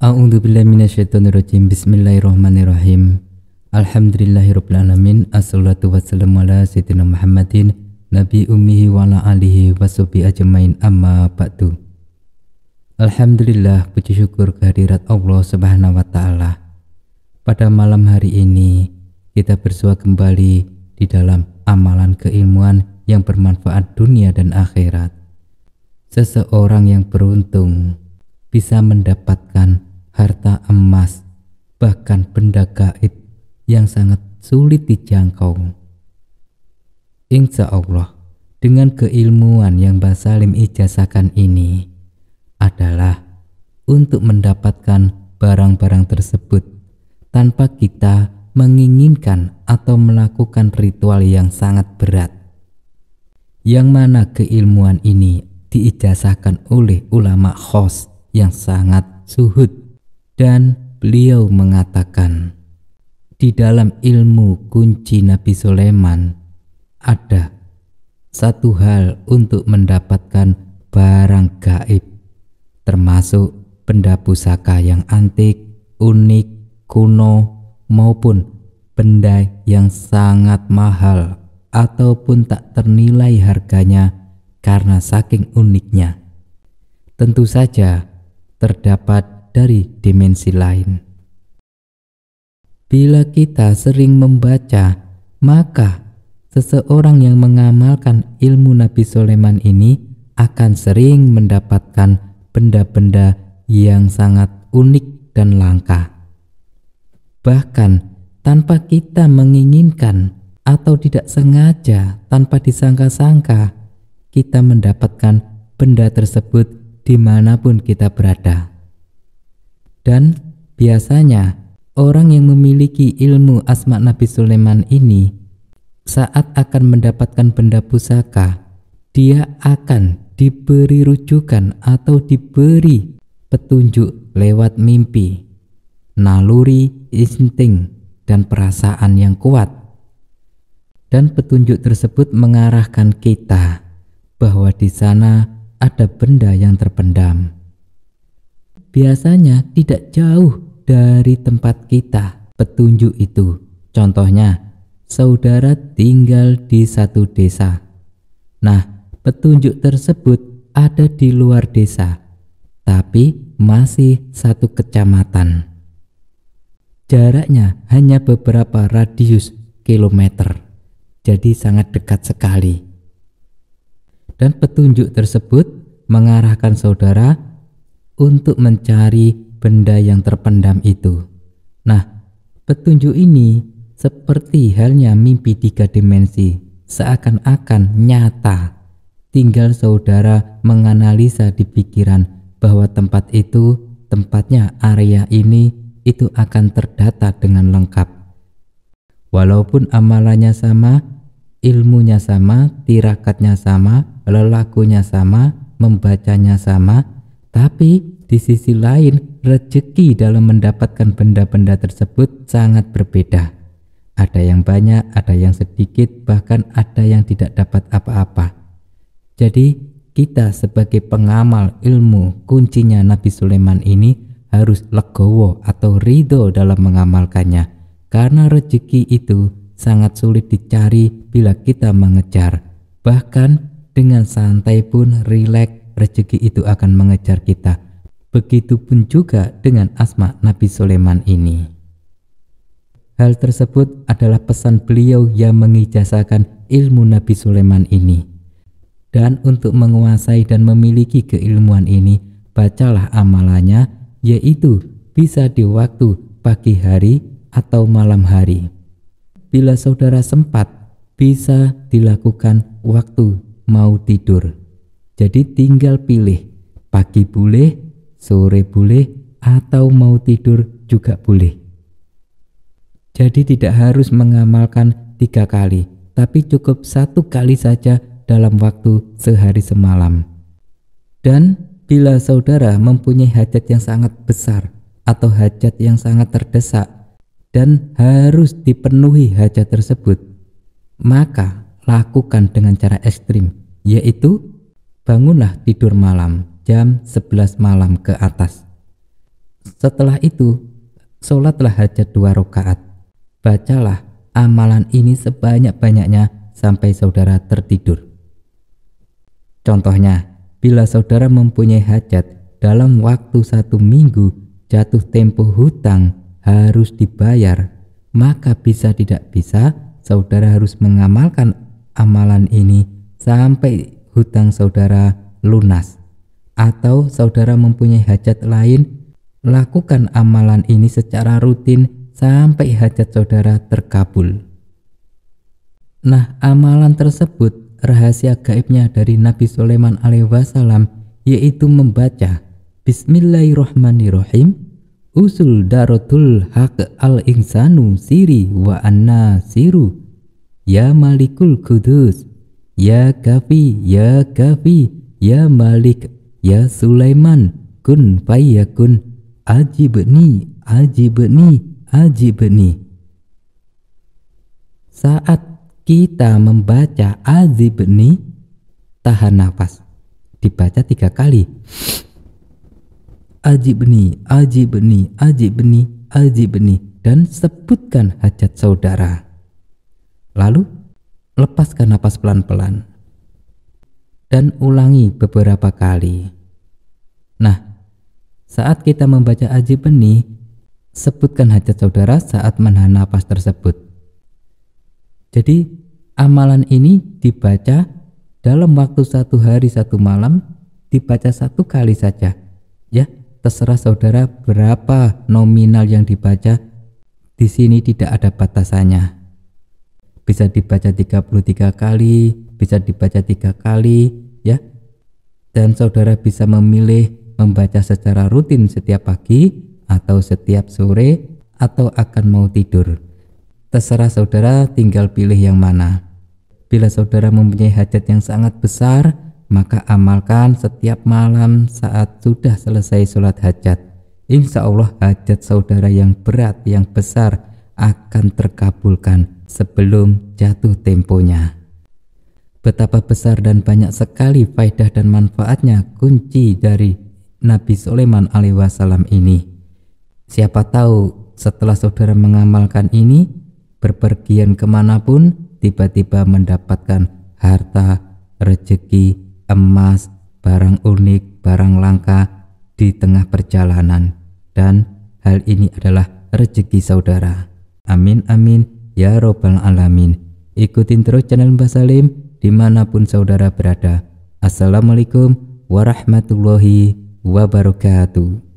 rajim. Bismillahirrahmanirrahim alamin. Assalatu wassalamu ala sayyidina Muhammadin Nabi ummihi wa ala alihi wa ajmain amma ba'du Alhamdulillah puji syukur kehadirat Allah subhanahu wa ta'ala Pada malam hari ini kita bersua kembali di dalam amalan keilmuan yang bermanfaat dunia dan akhirat Seseorang yang beruntung bisa mendapatkan yang sangat sulit dijangkau. Insya Allah, dengan keilmuan yang Salim ijazahkan ini adalah untuk mendapatkan barang-barang tersebut tanpa kita menginginkan atau melakukan ritual yang sangat berat. Yang mana keilmuan ini diijazahkan oleh ulama khos yang sangat suhud dan beliau mengatakan di dalam ilmu kunci Nabi Sulaiman ada satu hal untuk mendapatkan barang gaib termasuk benda pusaka yang antik, unik, kuno, maupun benda yang sangat mahal ataupun tak ternilai harganya karena saking uniknya. Tentu saja terdapat dari dimensi lain. Bila kita sering membaca, maka seseorang yang mengamalkan ilmu Nabi Soleman ini akan sering mendapatkan benda-benda yang sangat unik dan langka. Bahkan tanpa kita menginginkan atau tidak sengaja tanpa disangka-sangka, kita mendapatkan benda tersebut dimanapun kita berada. Dan biasanya Orang yang memiliki ilmu asma Nabi Sulaiman ini saat akan mendapatkan benda pusaka, dia akan diberi rujukan atau diberi petunjuk lewat mimpi, naluri, insting, dan perasaan yang kuat. Dan petunjuk tersebut mengarahkan kita bahwa di sana ada benda yang terpendam. Biasanya tidak jauh dari tempat kita petunjuk itu. Contohnya, saudara tinggal di satu desa. Nah, petunjuk tersebut ada di luar desa, tapi masih satu kecamatan. Jaraknya hanya beberapa radius kilometer, jadi sangat dekat sekali. Dan petunjuk tersebut mengarahkan saudara untuk mencari benda yang terpendam itu. Nah, petunjuk ini seperti halnya mimpi tiga dimensi, seakan-akan nyata. Tinggal saudara menganalisa di pikiran bahwa tempat itu, tempatnya area ini, itu akan terdata dengan lengkap. Walaupun amalannya sama, ilmunya sama, tirakatnya sama, lelakunya sama, membacanya sama, tapi di sisi lain rezeki dalam mendapatkan benda-benda tersebut sangat berbeda. Ada yang banyak, ada yang sedikit, bahkan ada yang tidak dapat apa-apa. Jadi, kita sebagai pengamal ilmu kuncinya Nabi Sulaiman ini harus legowo atau ridho dalam mengamalkannya. Karena rezeki itu sangat sulit dicari bila kita mengejar. Bahkan dengan santai pun rileks rezeki itu akan mengejar kita Begitupun juga dengan asma Nabi Sulaiman ini. Hal tersebut adalah pesan beliau yang mengijasakan ilmu Nabi Sulaiman ini. Dan untuk menguasai dan memiliki keilmuan ini, bacalah amalannya, yaitu bisa di waktu pagi hari atau malam hari. Bila saudara sempat, bisa dilakukan waktu mau tidur. Jadi tinggal pilih, pagi boleh, sore boleh atau mau tidur juga boleh. Jadi tidak harus mengamalkan tiga kali, tapi cukup satu kali saja dalam waktu sehari semalam. Dan bila saudara mempunyai hajat yang sangat besar atau hajat yang sangat terdesak dan harus dipenuhi hajat tersebut, maka lakukan dengan cara ekstrim, yaitu bangunlah tidur malam jam 11 malam ke atas. Setelah itu, sholatlah hajat dua rakaat. Bacalah amalan ini sebanyak-banyaknya sampai saudara tertidur. Contohnya, bila saudara mempunyai hajat dalam waktu satu minggu jatuh tempo hutang harus dibayar, maka bisa tidak bisa saudara harus mengamalkan amalan ini sampai hutang saudara lunas atau saudara mempunyai hajat lain, lakukan amalan ini secara rutin sampai hajat saudara terkabul. Nah, amalan tersebut rahasia gaibnya dari Nabi Sulaiman alaihissalam yaitu membaca Bismillahirrahmanirrahim Usul darotul hak al-insanu siri wa anna siru Ya malikul kudus Ya kafi, ya kafi, ya malik Ya Sulaiman, kun fayakun, ajibni, ajibni, ajibni. Saat kita membaca ajibni tahan nafas. Dibaca tiga kali. Ajibni, ajibni, ajibni, ajibni. Dan sebutkan hajat saudara. Lalu, lepaskan nafas pelan-pelan dan ulangi beberapa kali. Nah, saat kita membaca aji benih, sebutkan hajat saudara saat menahan napas tersebut. Jadi, amalan ini dibaca dalam waktu satu hari satu malam, dibaca satu kali saja. Ya, terserah saudara berapa nominal yang dibaca, di sini tidak ada batasannya. Bisa dibaca 33 kali, bisa dibaca tiga kali ya dan saudara bisa memilih membaca secara rutin setiap pagi atau setiap sore atau akan mau tidur terserah saudara tinggal pilih yang mana bila saudara mempunyai hajat yang sangat besar maka amalkan setiap malam saat sudah selesai sholat hajat Insya Allah hajat saudara yang berat yang besar akan terkabulkan sebelum jatuh temponya. Betapa besar dan banyak sekali faidah dan manfaatnya kunci dari Nabi Sulaiman wasallam ini. Siapa tahu setelah saudara mengamalkan ini, berpergian kemanapun, tiba-tiba mendapatkan harta, rezeki, emas, barang unik, barang langka di tengah perjalanan. Dan hal ini adalah rezeki saudara. Amin amin ya robbal alamin. Ikutin terus channel Mbah Salim dimanapun saudara berada. Assalamualaikum warahmatullahi wabarakatuh.